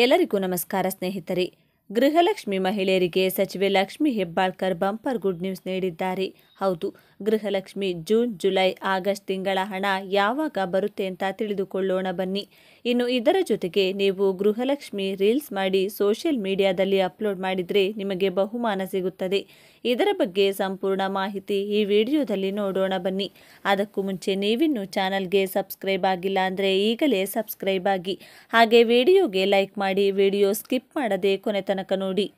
ಎಲ್ಲರಿಗೂ ನಮಸ್ಕಾರ ಸ್ನೇಹಿತರೆ ಗೃಹಲಕ್ಷ್ಮಿ ಮಹಿಳೆಯರಿಗೆ ಸಚಿವೆ Lakshmi Hebbalkar bumper good news ನೀಡಿದ್ದಾರೆ ಹೌದು ಗೃಹಲಕ್ಷ್ಮಿ ಜೂನ್ ಜುಲೈ ಆಗಸ್ಟ್ ತಿಂಗಳ ಹಣ ಯಾವಾಗ ಬರುತ್ತೆ ಅಂತ ತಿಳಿದುಕೊಳ್ಳೋಣ ಬನ್ನಿ ಇನ್ನು ಇದರ ಜೊತೆಗೆ ನೀವು ಗೃಹಲಕ್ಷ್ಮಿ ರೀಲ್ಸ್ ಮಾಡಿ ಸೋಷಿಯಲ್ ಮೀಡಿಯಾದಲ್ಲಿ ಅಪ್ಲೋಡ್ ಮಾಡಿದರೆ ನಿಮಗೆ ಬಹುಮಾನ ಸಿಗುತ್ತದೆ ಇದರ ಬಗ್ಗೆ ಸಂಪೂರ್ಣ ಮಾಹಿತಿ ಈ ವಿಡಿಯೋದಲ್ಲಿ ನೋಡೋಣ ಬನ್ನಿ ಅದಕ್ಕೂ ಮುಂಚೆ ನೀವಿನ್ನೂ ಚಾನಲ್ಗೆ ಸಬ್ಸ್ಕ್ರೈಬ್ ಆಗಿಲ್ಲ ಅಂದರೆ ಈಗಲೇ ಸಬ್ಸ್ಕ್ರೈಬ್ ಆಗಿ ಹಾಗೆ ವಿಡಿಯೋಗೆ ಲೈಕ್ ಮಾಡಿ ವಿಡಿಯೋ ಸ್ಕಿಪ್ ಮಾಡದೆ ಕೊನೆ ನೋಡಿ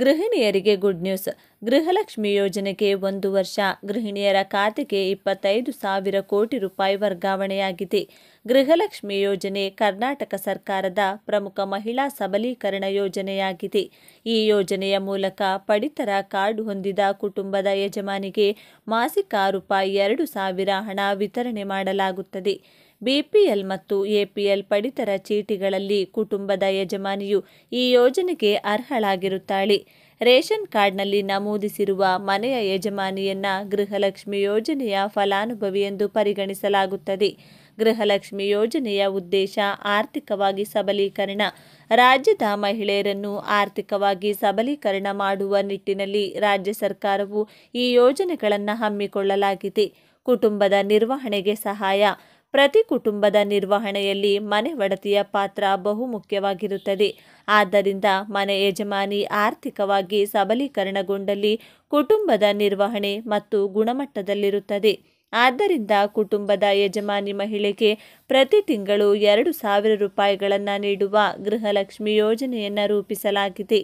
ಗೃಹಿಣಿಯರಿಗೆ ಗುಡ್ ನ್ಯೂಸ್ ಗೃಹಲಕ್ಷ್ಮಿ ಯೋಜನೆಗೆ ಒಂದು ವರ್ಷ ಗೃಹಿಣಿಯರ ಖಾತೆಗೆ ಇಪ್ಪತ್ತೈದು ಸಾವಿರ ಕೋಟಿ ರೂಪಾಯಿ ವರ್ಗಾವಣೆಯಾಗಿದೆ ಗೃಹಲಕ್ಷ್ಮಿ ಯೋಜನೆ ಕರ್ನಾಟಕ ಸರ್ಕಾರದ ಪ್ರಮುಖ ಮಹಿಳಾ ಸಬಲೀಕರಣ ಯೋಜನೆಯಾಗಿದೆ ಈ ಯೋಜನೆಯ ಮೂಲಕ ಪಡಿತರ ಕಾರ್ಡ್ ಹೊಂದಿದ ಕುಟುಂಬದ ಯಜಮಾನಿಗೆ ಮಾಸಿಕ ರೂಪಾಯಿ ಎರಡು ಸಾವಿರ ಹಣ ವಿತರಣೆ ಮಾಡಲಾಗುತ್ತದೆ ಬಿಪಿಎಲ್ ಮತ್ತು ಎಪಿಎಲ್ ಪಡಿತರ ಚೀಟಿಗಳಲ್ಲಿ ಕುಟುಂಬದ ಯಜಮಾನಿಯು ಈ ಯೋಜನೆಗೆ ಅರ್ಹಳಾಗಿರುತ್ತಾಳೆ ರೇಷನ್ ಕಾರ್ಡ್ನಲ್ಲಿ ನಮೂದಿಸಿರುವ ಮನೆಯ ಯಜಮಾನಿಯನ್ನ ಗೃಹಲಕ್ಷ್ಮಿ ಯೋಜನೆಯ ಫಲಾನುಭವಿ ಎಂದು ಪರಿಗಣಿಸಲಾಗುತ್ತದೆ ಗೃಹಲಕ್ಷ್ಮಿ ಯೋಜನೆಯ ಉದ್ದೇಶ ಆರ್ಥಿಕವಾಗಿ ಸಬಲೀಕರಣ ರಾಜ್ಯದ ಮಹಿಳೆಯರನ್ನು ಆರ್ಥಿಕವಾಗಿ ಸಬಲೀಕರಣ ಮಾಡುವ ನಿಟ್ಟಿನಲ್ಲಿ ರಾಜ್ಯ ಸರ್ಕಾರವು ಈ ಯೋಜನೆಗಳನ್ನು ಹಮ್ಮಿಕೊಳ್ಳಲಾಗಿದೆ ಕುಟುಂಬದ ನಿರ್ವಹಣೆಗೆ ಸಹಾಯ ಪ್ರತಿ ಕುಟುಂಬದ ನಿರ್ವಹಣೆಯಲ್ಲಿ ಮನೆ ಒಡತಿಯ ಪಾತ್ರ ಬಹುಮುಖ್ಯವಾಗಿರುತ್ತದೆ ಆದ್ದರಿಂದ ಮನೆ ಯಜಮಾನಿ ಆರ್ಥಿಕವಾಗಿ ಸಬಲೀಕರಣಗೊಂಡಲ್ಲಿ ಕುಟುಂಬದ ನಿರ್ವಹಣೆ ಮತ್ತು ಗುಣಮಟ್ಟದಲ್ಲಿರುತ್ತದೆ ಆದ್ದರಿಂದ ಕುಟುಂಬದ ಯಜಮಾನಿ ಮಹಿಳೆಗೆ ಪ್ರತಿ ತಿಂಗಳು ಎರಡು ಸಾವಿರ ರೂಪಾಯಿಗಳನ್ನು ನೀಡುವ ಗೃಹಲಕ್ಷ್ಮಿ ಯೋಜನೆಯನ್ನು ರೂಪಿಸಲಾಗಿದೆ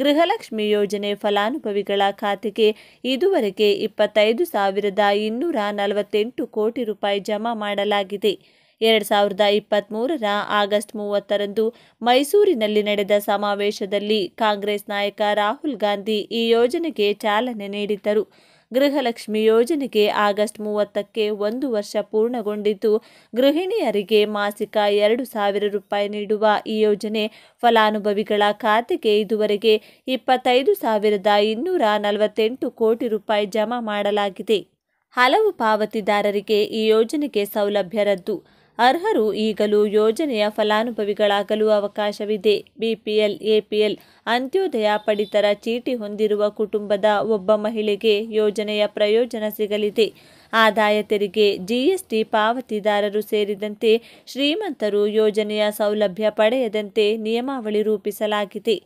ಗೃಹಲಕ್ಷ್ಮಿ ಯೋಜನೆ ಫಲಾನುಭವಿಗಳ ಖಾತೆಗೆ ಇದುವರೆಗೆ ಇಪ್ಪತ್ತೈದು ಸಾವಿರದ ಇನ್ನೂರ ನಲವತ್ತೆಂಟು ಕೋಟಿ ರೂಪಾಯಿ ಜಮಾ ಮಾಡಲಾಗಿದೆ ಎರಡು ಸಾವಿರದ ಇಪ್ಪತ್ತ್ಮೂರರ ಆಗಸ್ಟ್ ಮೂವತ್ತರಂದು ಮೈಸೂರಿನಲ್ಲಿ ನಡೆದ ಸಮಾವೇಶದಲ್ಲಿ ಕಾಂಗ್ರೆಸ್ ನಾಯಕ ರಾಹುಲ್ ಗಾಂಧಿ ಈ ಯೋಜನೆಗೆ ಚಾಲನೆ ನೀಡಿದ್ದರು ಗೃಹಲಕ್ಷ್ಮಿ ಯೋಜನೆಗೆ ಆಗಸ್ಟ್ ಮೂವತ್ತಕ್ಕೆ ಒಂದು ವರ್ಷ ಪೂರ್ಣಗೊಂಡಿದ್ದು ಗೃಹಿಣಿಯರಿಗೆ ಮಾಸಿಕ ಎರಡು ಸಾವಿರ ರೂಪಾಯಿ ನೀಡುವ ಈ ಯೋಜನೆ ಫಲಾನುಭವಿಗಳ ಖಾತೆಗೆ ಇದುವರೆಗೆ ಇಪ್ಪತ್ತೈದು ಸಾವಿರದ ಇನ್ನೂರ ನಲವತ್ತೆಂಟು ಕೋಟಿ ರೂಪಾಯಿ ಜಮಾ ಮಾಡಲಾಗಿದೆ ಹಲವು ಪಾವತಿದಾರರಿಗೆ ಈ ಯೋಜನೆಗೆ ಸೌಲಭ್ಯ ರದ್ದು ಅರ್ಹರು ಈಗಲೂ ಯೋಜನೆಯ ಫಲಾನುಭವಿಗಳಾಗಲು ಅವಕಾಶವಿದೆ ಬಿಪಿಎಲ್ ಎಪಿಎಲ್ ಅಂತ್ಯೋದಯ ಪಡಿತರ ಚೀಟಿ ಹೊಂದಿರುವ ಕುಟುಂಬದ ಒಬ್ಬ ಮಹಿಳೆಗೆ ಯೋಜನೆಯ ಪ್ರಯೋಜನ ಸಿಗಲಿದೆ ಆದಾಯ ತೆರಿಗೆ ಜಿಎಸ್ಟಿ ಪಾವತಿದಾರರು ಸೇರಿದಂತೆ ಶ್ರೀಮಂತರು ಯೋಜನೆಯ ಸೌಲಭ್ಯ ಪಡೆಯದಂತೆ ನಿಯಮಾವಳಿ ರೂಪಿಸಲಾಗಿದೆ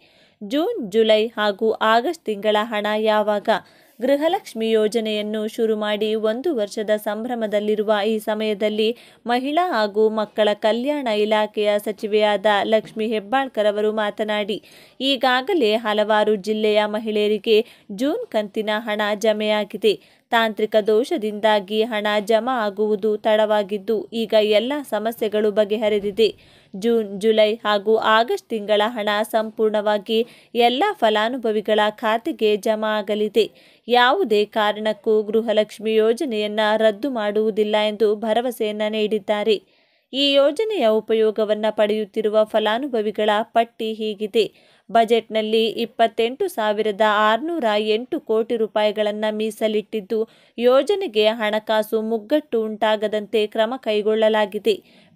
ಜೂನ್ ಜುಲೈ ಹಾಗೂ ಆಗಸ್ಟ್ ತಿಂಗಳ ಹಣ ಯಾವಾಗ ಗೃಹಲಕ್ಷ್ಮಿ ಯೋಜನೆಯನ್ನು ಶುರು ಮಾಡಿ ಒಂದು ವರ್ಷದ ಸಂಭ್ರಮದಲ್ಲಿರುವ ಈ ಸಮಯದಲ್ಲಿ ಮಹಿಳಾ ಹಾಗೂ ಮಕ್ಕಳ ಕಲ್ಯಾಣ ಇಲಾಖೆಯ ಸಚಿವೆಯಾದ ಲಕ್ಷ್ಮಿ ಹೆಬ್ಬಾಳ್ಕರ್ ಅವರು ಮಾತನಾಡಿ ಈಗಾಗಲೇ ಹಲವಾರು ಜಿಲ್ಲೆಯ ಮಹಿಳೆಯರಿಗೆ ಜೂನ್ ಕಂತಿನ ಹಣ ಜಮೆಯಾಗಿದೆ ತಾಂತ್ರಿಕ ದೋಷದಿಂದಾಗಿ ಹಣ ಜಮಾ ಆಗುವುದು ತಡವಾಗಿದ್ದು ಈಗ ಎಲ್ಲ ಸಮಸ್ಯೆಗಳು ಬಗೆಹರಿದಿದೆ ಜೂನ್ ಜುಲೈ ಹಾಗೂ ಆಗಸ್ಟ್ ತಿಂಗಳ ಹಣ ಸಂಪೂರ್ಣವಾಗಿ ಎಲ್ಲ ಫಲಾನುಭವಿಗಳ ಖಾತೆಗೆ ಜಮಾ ಆಗಲಿದೆ ಯಾವುದೇ ಕಾರಣಕ್ಕೂ ಗೃಹಲಕ್ಷ್ಮಿ ಯೋಜನೆಯನ್ನು ರದ್ದು ಮಾಡುವುದಿಲ್ಲ ಎಂದು ಭರವಸೆಯನ್ನು ನೀಡಿದ್ದಾರೆ ಈ ಯೋಜನೆಯ ಉಪಯೋಗವನ್ನು ಪಡೆಯುತ್ತಿರುವ ಫಲಾನುಭವಿಗಳ ಪಟ್ಟಿ ಹೀಗಿದೆ ಬಜೆಟ್ನಲ್ಲಿ ಇಪ್ಪತ್ತೆಂಟು ಸಾವಿರದ ಆರುನೂರ ಎಂಟು ಕೋಟಿ ರೂಪಾಯಿಗಳನ್ನು ಮೀಸಲಿಟ್ಟಿದ್ದು ಯೋಜನೆಗೆ ಹಣಕಾಸು ಮುಗ್ಗಟ್ಟು ಉಂಟಾಗದಂತೆ ಕ್ರಮ ಕೈಗೊಳ್ಳಲಾಗಿದೆ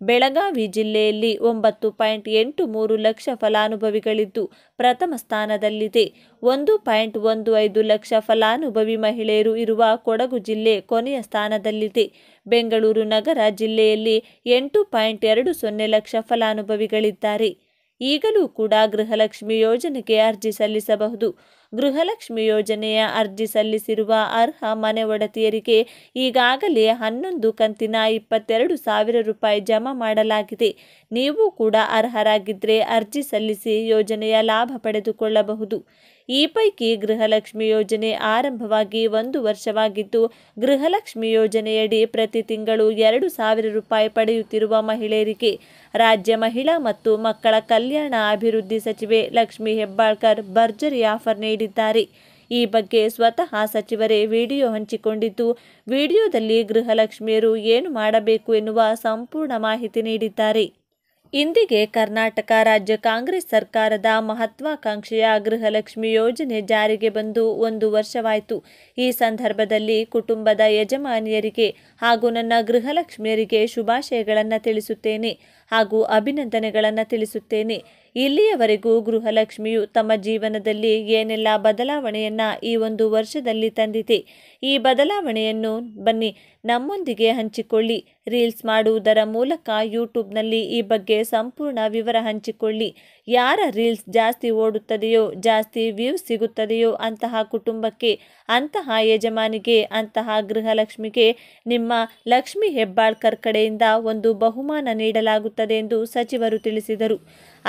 ಬೆಳಗಾವಿ ಜಿಲ್ಲೆಯಲ್ಲಿ ಒಂಬತ್ತು ಪಾಯಿಂಟ್ ಎಂಟು ಮೂರು ಲಕ್ಷ ಫಲಾನುಭವಿಗಳಿದ್ದು ಪ್ರಥಮ ಸ್ಥಾನದಲ್ಲಿದೆ ಒಂದು ಪಾಯಿಂಟ್ ಒಂದು ಐದು ಲಕ್ಷ ಫಲಾನುಭವಿ ಮಹಿಳೆಯರು ಇರುವ ಕೊಡಗು ಜಿಲ್ಲೆ ಕೊನೆಯ ಸ್ಥಾನದಲ್ಲಿದೆ ಬೆಂಗಳೂರು ನಗರ ಜಿಲ್ಲೆಯಲ್ಲಿ ಎಂಟು ಪಾಯಿಂಟ್ ಎರಡು ಸೊನ್ನೆ ಲಕ್ಷ ಫಲಾನುಭವಿಗಳಿದ್ದಾರೆ ಈಗಲೂ ಕೂಡ ಗೃಹಲಕ್ಷ್ಮಿ ಯೋಜನೆಗೆ ಅರ್ಜಿ ಸಲ್ಲಿಸಬಹುದು ಗೃಹಲಕ್ಷ್ಮಿ ಯೋಜನೆಯ ಅರ್ಜಿ ಸಲ್ಲಿಸಿರುವ ಅರ್ಹ ಮನೆ ಒಡತಿಯರಿಗೆ ಈಗಾಗಲೇ ಹನ್ನೊಂದು ಕಂತಿನ ಇಪ್ಪತ್ತೆರಡು ಸಾವಿರ ರೂಪಾಯಿ ಜಮಾ ಮಾಡಲಾಗಿದೆ ನೀವು ಕೂಡ ಅರ್ಹರಾಗಿದ್ದರೆ ಅರ್ಜಿ ಸಲ್ಲಿಸಿ ಯೋಜನೆಯ ಲಾಭ ಪಡೆದುಕೊಳ್ಳಬಹುದು ಈ ಪೈಕಿ ಗೃಹಲಕ್ಷ್ಮಿ ಯೋಜನೆ ಆರಂಭವಾಗಿ ಒಂದು ವರ್ಷವಾಗಿದ್ದು ಗೃಹಲಕ್ಷ್ಮಿ ಯೋಜನೆಯಡಿ ಪ್ರತಿ ತಿಂಗಳು ಎರಡು ಸಾವಿರ ರೂಪಾಯಿ ಪಡೆಯುತ್ತಿರುವ ಮಹಿಳೆಯರಿಗೆ ರಾಜ್ಯ ಮಹಿಳಾ ಮತ್ತು ಮಕ್ಕಳ ಕಲ್ಯಾಣ ಅಭಿವೃದ್ಧಿ ಸಚಿವೆ ಲಕ್ಷ್ಮಿ ಹೆಬ್ಬಾಳ್ಕರ್ ಭರ್ಜರಿ ಆಫರ್ನೆ ನೀಡಿದ್ದಾರೆ ಈ ಬಗ್ಗೆ ಸ್ವತಃ ಸಚಿವರೇ ವಿಡಿಯೋ ಹಂಚಿಕೊಂಡಿದ್ದು ವಿಡಿಯೋದಲ್ಲಿ ಗೃಹಲಕ್ಷ್ಮಿಯರು ಏನು ಮಾಡಬೇಕು ಎನ್ನುವ ಸಂಪೂರ್ಣ ಮಾಹಿತಿ ನೀಡಿದ್ದಾರೆ ಇಂದಿಗೆ ಕರ್ನಾಟಕ ರಾಜ್ಯ ಕಾಂಗ್ರೆಸ್ ಸರ್ಕಾರದ ಮಹತ್ವಾಕಾಂಕ್ಷೆಯ ಗೃಹಲಕ್ಷ್ಮಿ ಯೋಜನೆ ಜಾರಿಗೆ ಬಂದು ಒಂದು ವರ್ಷವಾಯಿತು ಈ ಸಂದರ್ಭದಲ್ಲಿ ಕುಟುಂಬದ ಯಜಮಾನಿಯರಿಗೆ ಹಾಗೂ ನನ್ನ ಗೃಹಲಕ್ಷ್ಮಿಯರಿಗೆ ಶುಭಾಶಯಗಳನ್ನು ತಿಳಿಸುತ್ತೇನೆ ಹಾಗೂ ಅಭಿನಂದನೆಗಳನ್ನು ತಿಳಿಸುತ್ತೇನೆ ಇಲ್ಲಿಯವರೆಗೂ ಗೃಹಲಕ್ಷ್ಮಿಯು ತಮ್ಮ ಜೀವನದಲ್ಲಿ ಏನೆಲ್ಲ ಬದಲಾವಣೆಯನ್ನು ಈ ಒಂದು ವರ್ಷದಲ್ಲಿ ತಂದಿದೆ ಈ ಬದಲಾವಣೆಯನ್ನು ಬನ್ನಿ ನಮ್ಮೊಂದಿಗೆ ಹಂಚಿಕೊಳ್ಳಿ ರೀಲ್ಸ್ ಮಾಡುವುದರ ಮೂಲಕ ಯೂಟ್ಯೂಬ್ನಲ್ಲಿ ಈ ಬಗ್ಗೆ ಸಂಪೂರ್ಣ ವಿವರ ಹಂಚಿಕೊಳ್ಳಿ ಯಾರ ರೀಲ್ಸ್ ಜಾಸ್ತಿ ಓಡುತ್ತದೆಯೋ ಜಾಸ್ತಿ ವ್ಯೂಸ್ ಸಿಗುತ್ತದೆಯೋ ಅಂತಹ ಕುಟುಂಬಕ್ಕೆ ಅಂತಹ ಯಜಮಾನಿಗೆ ಅಂತಹ ಗೃಹಲಕ್ಷ್ಮಿಗೆ ನಿಮ್ಮ ಲಕ್ಷ್ಮಿ ಹೆಬ್ಬಾಳ್ಕರ್ ಕಡೆಯಿಂದ ಒಂದು ಬಹುಮಾನ ನೀಡಲಾಗುತ್ತದೆ ಮಾಡಲಾಗುತ್ತದೆ ಎಂದು ಸಚಿವರು ತಿಳಿಸಿದರು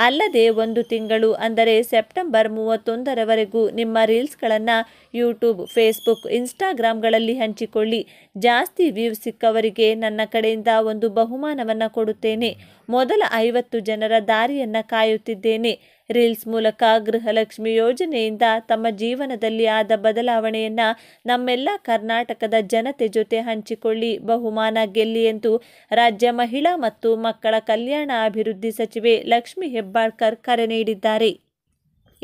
ಅಲ್ಲದೆ ಒಂದು ತಿಂಗಳು ಅಂದರೆ ಸೆಪ್ಟೆಂಬರ್ ಮೂವತ್ತೊಂದರವರೆಗೂ ನಿಮ್ಮ ರೀಲ್ಸ್ಗಳನ್ನು ಯೂಟ್ಯೂಬ್ ಫೇಸ್ಬುಕ್ ಇನ್ಸ್ಟಾಗ್ರಾಮ್ಗಳಲ್ಲಿ ಹಂಚಿಕೊಳ್ಳಿ ಜಾಸ್ತಿ ವ್ಯೂ ಸಿಕ್ಕವರಿಗೆ ನನ್ನ ಕಡೆಯಿಂದ ಒಂದು ಬಹುಮಾನವನ್ನು ಕೊಡುತ್ತೇನೆ ಮೊದಲ ಐವತ್ತು ಜನರ ದಾರಿಯನ್ನು ಕಾಯುತ್ತಿದ್ದೇನೆ ರೀಲ್ಸ್ ಮೂಲಕ ಗೃಹಲಕ್ಷ್ಮಿ ಯೋಜನೆಯಿಂದ ತಮ್ಮ ಜೀವನದಲ್ಲಿ ಆದ ಬದಲಾವಣೆಯನ್ನು ನಮ್ಮೆಲ್ಲ ಕರ್ನಾಟಕದ ಜನತೆ ಜೊತೆ ಹಂಚಿಕೊಳ್ಳಿ ಬಹುಮಾನ ಗೆಲ್ಲಿ ಎಂದು ರಾಜ್ಯ ಮಹಿಳಾ ಮತ್ತು ಮಕ್ಕಳ ಕಲ್ಯಾಣ ಅಭಿವೃದ್ಧಿ ಸಚಿವೆ ಲಕ್ಷ್ಮೀ ಹೆಬ್ಬಾಳ್ಕರ್ ಕರೆ ನೀಡಿದ್ದಾರೆ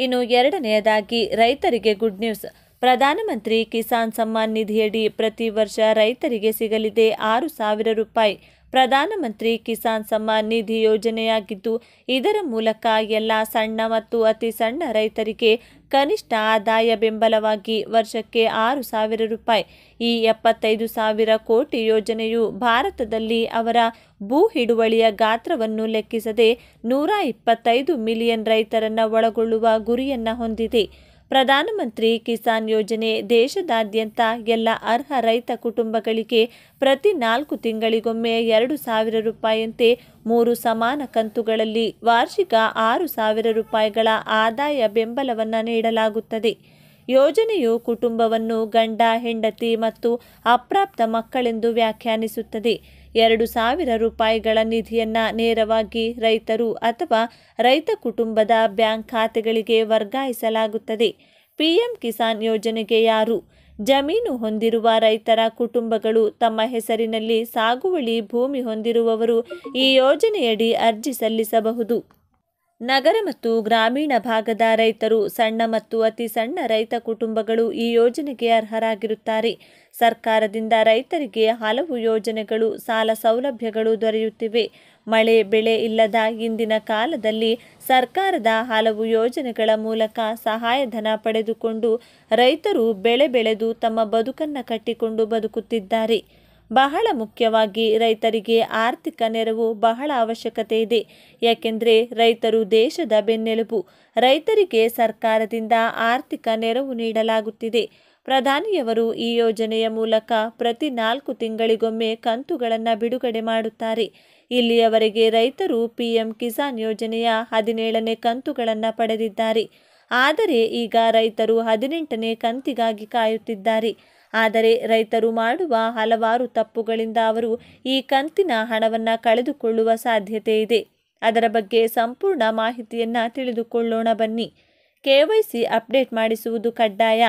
ಇನ್ನು ಎರಡನೆಯದಾಗಿ ರೈತರಿಗೆ ಗುಡ್ ನ್ಯೂಸ್ ಪ್ರಧಾನಮಂತ್ರಿ ಕಿಸಾನ್ ಸಮ್ಮಾನ್ ನಿಧಿಯಡಿ ಪ್ರತಿ ವರ್ಷ ರೈತರಿಗೆ ಸಿಗಲಿದೆ ಆರು ಸಾವಿರ ರೂಪಾಯಿ ಪ್ರಧಾನಮಂತ್ರಿ ಕಿಸಾನ್ ಸಮ್ಮಾನ್ ನಿಧಿ ಯೋಜನೆಯಾಗಿದ್ದು ಇದರ ಮೂಲಕ ಎಲ್ಲ ಸಣ್ಣ ಮತ್ತು ಅತಿ ಸಣ್ಣ ರೈತರಿಗೆ ಕನಿಷ್ಠ ಆದಾಯ ಬೆಂಬಲವಾಗಿ ವರ್ಷಕ್ಕೆ ಆರು ಸಾವಿರ ರೂಪಾಯಿ ಈ ಎಪ್ಪತ್ತೈದು ಸಾವಿರ ಕೋಟಿ ಯೋಜನೆಯು ಭಾರತದಲ್ಲಿ ಅವರ ಭೂ ಹಿಡುವಳಿಯ ಗಾತ್ರವನ್ನು ಲೆಕ್ಕಿಸದೆ ನೂರ ಇಪ್ಪತ್ತೈದು ಮಿಲಿಯನ್ ರೈತರನ್ನು ಒಳಗೊಳ್ಳುವ ಗುರಿಯನ್ನು ಹೊಂದಿದೆ ಪ್ರಧಾನಮಂತ್ರಿ ಕಿಸಾನ್ ಯೋಜನೆ ದೇಶದಾದ್ಯಂತ ಎಲ್ಲ ಅರ್ಹ ರೈತ ಕುಟುಂಬಗಳಿಗೆ ಪ್ರತಿ ನಾಲ್ಕು ತಿಂಗಳಿಗೊಮ್ಮೆ ಎರಡು ಸಾವಿರ ರೂಪಾಯಿಯಂತೆ ಮೂರು ಸಮಾನ ಕಂತುಗಳಲ್ಲಿ ವಾರ್ಷಿಕ ಆರು ಸಾವಿರ ರೂಪಾಯಿಗಳ ಆದಾಯ ಬೆಂಬಲವನ್ನು ನೀಡಲಾಗುತ್ತದೆ ಯೋಜನೆಯು ಕುಟುಂಬವನ್ನು ಗಂಡ ಹೆಂಡತಿ ಮತ್ತು ಅಪ್ರಾಪ್ತ ಮಕ್ಕಳೆಂದು ವ್ಯಾಖ್ಯಾನಿಸುತ್ತದೆ ಎರಡು ಸಾವಿರ ರೂಪಾಯಿಗಳ ನಿಧಿಯನ್ನು ನೇರವಾಗಿ ರೈತರು ಅಥವಾ ರೈತ ಕುಟುಂಬದ ಬ್ಯಾಂಕ್ ಖಾತೆಗಳಿಗೆ ವರ್ಗಾಯಿಸಲಾಗುತ್ತದೆ ಪಿಎಂ ಕಿಸಾನ್ ಯೋಜನೆಗೆ ಯಾರು ಜಮೀನು ಹೊಂದಿರುವ ರೈತರ ಕುಟುಂಬಗಳು ತಮ್ಮ ಹೆಸರಿನಲ್ಲಿ ಸಾಗುವಳಿ ಭೂಮಿ ಹೊಂದಿರುವವರು ಈ ಯೋಜನೆಯಡಿ ಅರ್ಜಿ ಸಲ್ಲಿಸಬಹುದು ನಗರ ಮತ್ತು ಗ್ರಾಮೀಣ ಭಾಗದ ರೈತರು ಸಣ್ಣ ಮತ್ತು ಅತಿ ಸಣ್ಣ ರೈತ ಕುಟುಂಬಗಳು ಈ ಯೋಜನೆಗೆ ಅರ್ಹರಾಗಿರುತ್ತಾರೆ ಸರ್ಕಾರದಿಂದ ರೈತರಿಗೆ ಹಲವು ಯೋಜನೆಗಳು ಸಾಲ ಸೌಲಭ್ಯಗಳು ದೊರೆಯುತ್ತಿವೆ ಮಳೆ ಬೆಳೆ ಇಲ್ಲದ ಇಂದಿನ ಕಾಲದಲ್ಲಿ ಸರ್ಕಾರದ ಹಲವು ಯೋಜನೆಗಳ ಮೂಲಕ ಸಹಾಯಧನ ಪಡೆದುಕೊಂಡು ರೈತರು ಬೆಳೆ ಬೆಳೆದು ತಮ್ಮ ಬದುಕನ್ನು ಕಟ್ಟಿಕೊಂಡು ಬದುಕುತ್ತಿದ್ದಾರೆ ಬಹಳ ಮುಖ್ಯವಾಗಿ ರೈತರಿಗೆ ಆರ್ಥಿಕ ನೆರವು ಬಹಳ ಅವಶ್ಯಕತೆ ಇದೆ ಯಾಕೆಂದರೆ ರೈತರು ದೇಶದ ಬೆನ್ನೆಲುಬು ರೈತರಿಗೆ ಸರ್ಕಾರದಿಂದ ಆರ್ಥಿಕ ನೆರವು ನೀಡಲಾಗುತ್ತಿದೆ ಪ್ರಧಾನಿಯವರು ಈ ಯೋಜನೆಯ ಮೂಲಕ ಪ್ರತಿ ನಾಲ್ಕು ತಿಂಗಳಿಗೊಮ್ಮೆ ಕಂತುಗಳನ್ನು ಬಿಡುಗಡೆ ಮಾಡುತ್ತಾರೆ ಇಲ್ಲಿಯವರೆಗೆ ರೈತರು ಪಿಎಂ ಕಿಸಾನ್ ಯೋಜನೆಯ ಹದಿನೇಳನೇ ಕಂತುಗಳನ್ನು ಪಡೆದಿದ್ದಾರೆ ಆದರೆ ಈಗ ರೈತರು ಹದಿನೆಂಟನೇ ಕಂತಿಗಾಗಿ ಕಾಯುತ್ತಿದ್ದಾರೆ ಆದರೆ ರೈತರು ಮಾಡುವ ಹಲವಾರು ತಪ್ಪುಗಳಿಂದ ಅವರು ಈ ಕಂತಿನ ಹಣವನ್ನು ಕಳೆದುಕೊಳ್ಳುವ ಸಾಧ್ಯತೆ ಇದೆ ಅದರ ಬಗ್ಗೆ ಸಂಪೂರ್ಣ ಮಾಹಿತಿಯನ್ನು ತಿಳಿದುಕೊಳ್ಳೋಣ ಬನ್ನಿ ಕೆವೈಸಿ ಅಪ್ಡೇಟ್ ಮಾಡಿಸುವುದು ಕಡ್ಡಾಯ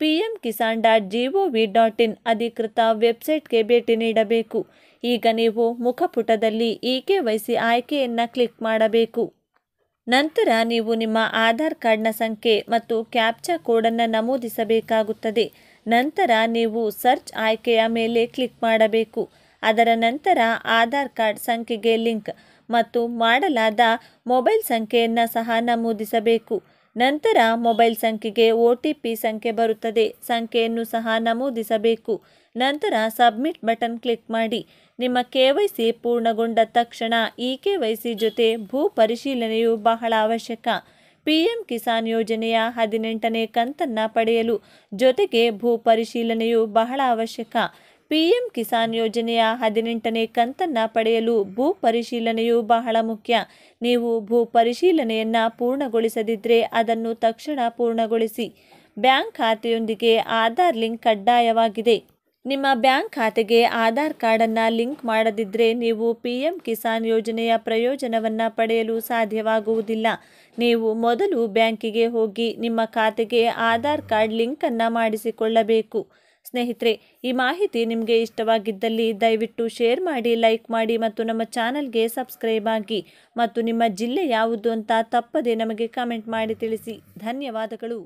PM Kisan dot V dot in ಅಧಿಕೃತ ವೆಬ್ಸೈಟ್ಗೆ ಭೇಟಿ ನೀಡಬೇಕು ಈಗ ನೀವು ಮುಖಪುಟದಲ್ಲಿ ಇ ಕೆ ವೈಸಿ ಆಯ್ಕೆಯನ್ನು ಕ್ಲಿಕ್ ಮಾಡಬೇಕು ನಂತರ ನೀವು ನಿಮ್ಮ ಆಧಾರ್ ಕಾರ್ಡ್ನ ಸಂಖ್ಯೆ ಮತ್ತು ಕ್ಯಾಪ್ಚಾ ಕೋಡನ್ನು ನಮೂದಿಸಬೇಕಾಗುತ್ತದೆ ನಂತರ ನೀವು ಸರ್ಚ್ ಆಯ್ಕೆಯ ಮೇಲೆ ಕ್ಲಿಕ್ ಮಾಡಬೇಕು ಅದರ ನಂತರ ಆಧಾರ್ ಕಾರ್ಡ್ ಸಂಖ್ಯೆಗೆ ಲಿಂಕ್ ಮತ್ತು ಮಾಡಲಾದ ಮೊಬೈಲ್ ಸಂಖ್ಯೆಯನ್ನು ಸಹ ನಮೂದಿಸಬೇಕು ನಂತರ ಮೊಬೈಲ್ ಸಂಖ್ಯೆಗೆ ಒ ಟಿ ಪಿ ಸಂಖ್ಯೆ ಬರುತ್ತದೆ ಸಂಖ್ಯೆಯನ್ನು ಸಹ ನಮೂದಿಸಬೇಕು ನಂತರ ಸಬ್ಮಿಟ್ ಬಟನ್ ಕ್ಲಿಕ್ ಮಾಡಿ ನಿಮ್ಮ ಕೆ ವೈ ಸಿ ಪೂರ್ಣಗೊಂಡ ತಕ್ಷಣ ಈ ಕೆ ವೈ ಸಿ ಜೊತೆ ಭೂ ಪರಿಶೀಲನೆಯು ಬಹಳ ಅವಶ್ಯಕ ಪಿಎಂ ಕಿಸಾನ್ ಯೋಜನೆಯ ಹದಿನೆಂಟನೇ ಕಂತನ್ನು ಪಡೆಯಲು ಜೊತೆಗೆ ಭೂ ಪರಿಶೀಲನೆಯು ಬಹಳ ಅವಶ್ಯಕ ಪಿಎಂ ಕಿಸಾನ್ ಯೋಜನೆಯ ಹದಿನೆಂಟನೇ ಕಂತನ್ನು ಪಡೆಯಲು ಭೂ ಪರಿಶೀಲನೆಯು ಬಹಳ ಮುಖ್ಯ ನೀವು ಭೂ ಪರಿಶೀಲನೆಯನ್ನು ಪೂರ್ಣಗೊಳಿಸದಿದ್ದರೆ ಅದನ್ನು ತಕ್ಷಣ ಪೂರ್ಣಗೊಳಿಸಿ ಬ್ಯಾಂಕ್ ಖಾತೆಯೊಂದಿಗೆ ಆಧಾರ್ ಲಿಂಕ್ ಕಡ್ಡಾಯವಾಗಿದೆ ನಿಮ್ಮ ಬ್ಯಾಂಕ್ ಖಾತೆಗೆ ಆಧಾರ್ ಕಾರ್ಡನ್ನು ಲಿಂಕ್ ಮಾಡದಿದ್ದರೆ ನೀವು ಪಿ ಕಿಸಾನ್ ಯೋಜನೆಯ ಪ್ರಯೋಜನವನ್ನು ಪಡೆಯಲು ಸಾಧ್ಯವಾಗುವುದಿಲ್ಲ ನೀವು ಮೊದಲು ಬ್ಯಾಂಕಿಗೆ ಹೋಗಿ ನಿಮ್ಮ ಖಾತೆಗೆ ಆಧಾರ್ ಕಾರ್ಡ್ ಲಿಂಕನ್ನು ಮಾಡಿಸಿಕೊಳ್ಳಬೇಕು ಸ್ನೇಹಿತರೆ ಈ ಮಾಹಿತಿ ನಿಮಗೆ ಇಷ್ಟವಾಗಿದ್ದಲ್ಲಿ ದಯವಿಟ್ಟು ಶೇರ್ ಮಾಡಿ ಲೈಕ್ ಮಾಡಿ ಮತ್ತು ನಮ್ಮ ಚಾನಲ್ಗೆ ಸಬ್ಸ್ಕ್ರೈಬ್ ಆಗಿ ಮತ್ತು ನಿಮ್ಮ ಜಿಲ್ಲೆ ಯಾವುದು ಅಂತ ತಪ್ಪದೆ ನಮಗೆ ಕಮೆಂಟ್ ಮಾಡಿ ತಿಳಿಸಿ ಧನ್ಯವಾದಗಳು